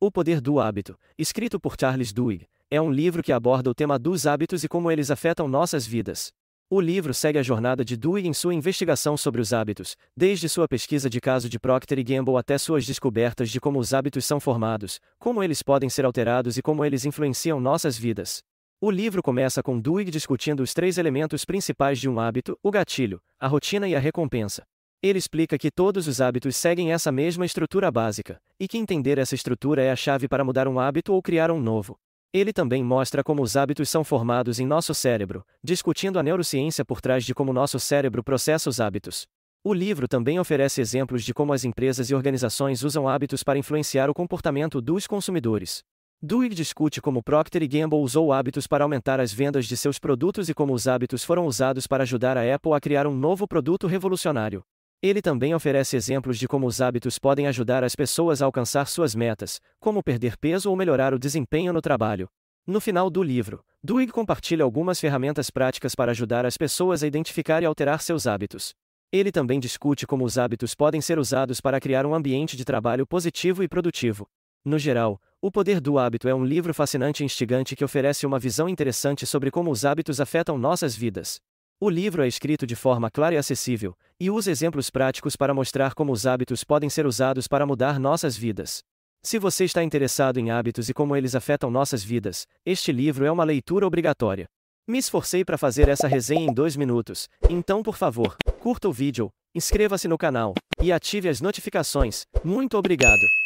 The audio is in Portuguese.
O Poder do Hábito, escrito por Charles Duhigg, é um livro que aborda o tema dos hábitos e como eles afetam nossas vidas. O livro segue a jornada de Duhigg em sua investigação sobre os hábitos, desde sua pesquisa de caso de Procter Gamble até suas descobertas de como os hábitos são formados, como eles podem ser alterados e como eles influenciam nossas vidas. O livro começa com Duhigg discutindo os três elementos principais de um hábito, o gatilho, a rotina e a recompensa. Ele explica que todos os hábitos seguem essa mesma estrutura básica, e que entender essa estrutura é a chave para mudar um hábito ou criar um novo. Ele também mostra como os hábitos são formados em nosso cérebro, discutindo a neurociência por trás de como nosso cérebro processa os hábitos. O livro também oferece exemplos de como as empresas e organizações usam hábitos para influenciar o comportamento dos consumidores. Duig discute como Procter Gamble usou hábitos para aumentar as vendas de seus produtos e como os hábitos foram usados para ajudar a Apple a criar um novo produto revolucionário. Ele também oferece exemplos de como os hábitos podem ajudar as pessoas a alcançar suas metas, como perder peso ou melhorar o desempenho no trabalho. No final do livro, Duig compartilha algumas ferramentas práticas para ajudar as pessoas a identificar e alterar seus hábitos. Ele também discute como os hábitos podem ser usados para criar um ambiente de trabalho positivo e produtivo. No geral, O Poder do Hábito é um livro fascinante e instigante que oferece uma visão interessante sobre como os hábitos afetam nossas vidas. O livro é escrito de forma clara e acessível, e usa exemplos práticos para mostrar como os hábitos podem ser usados para mudar nossas vidas. Se você está interessado em hábitos e como eles afetam nossas vidas, este livro é uma leitura obrigatória. Me esforcei para fazer essa resenha em dois minutos, então por favor, curta o vídeo, inscreva-se no canal e ative as notificações. Muito obrigado!